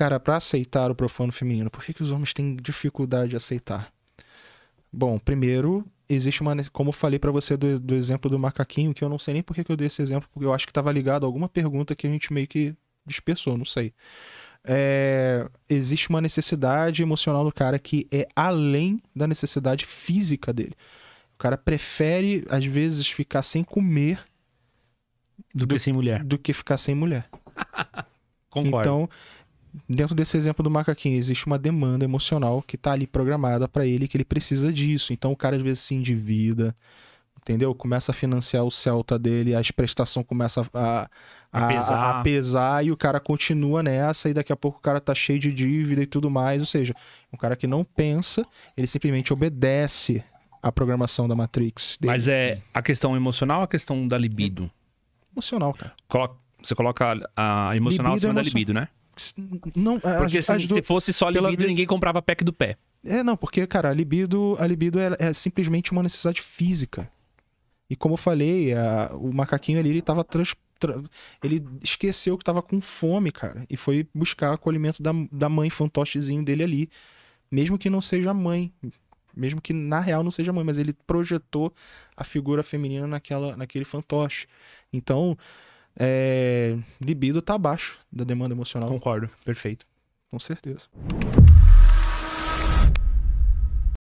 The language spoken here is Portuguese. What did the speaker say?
cara, para aceitar o profano feminino, por que, que os homens têm dificuldade de aceitar? Bom, primeiro, existe uma. Como eu falei para você do, do, exemplo do macaquinho, que eu não sei nem por que, que eu dei esse exemplo, porque eu acho que estava ligado a alguma pergunta que a gente meio que dispersou, não sei. É, existe uma necessidade emocional do cara que é além da necessidade física dele. O cara prefere, às vezes, ficar sem comer do, do que sem mulher. Do que ficar sem mulher. Concordo. Então, dentro desse exemplo do macaquinho, existe uma demanda emocional que está ali programada para ele que ele precisa disso. Então o cara às vezes se endivida, entendeu? Começa a financiar o Celta dele, as prestações começa a, a, a, pesar. a, pesar. e o cara continua nessa e daqui a pouco o cara tá cheio de dívida e tudo mais. Ou seja, um cara que não pensa, ele simplesmente obedece à programação da Matrix. Dele. Mas é a questão emocional ou a questão da libido? Emocional, cara. Coloca, você coloca a, emocional libido é acima emocional. da libido, né? não Porque as, se, as do... se, fosse só libido, Pela... ninguém comprava pack do pé. É, não, porque, cara, a libido, a libido é, é simplesmente uma necessidade física. E como eu falei, a, o macaquinho ali, ele tava trans, tra, ele esqueceu que tava com fome, cara, e foi buscar acolhimento da, da mãe fantochezinho dele ali. Mesmo que não seja mãe, mesmo que na real não seja mãe, mas ele projetou a figura feminina naquela, naquele fantoche. Então, é, libido abaixo tá da demanda emocional. Concordo, perfeito. Com certeza.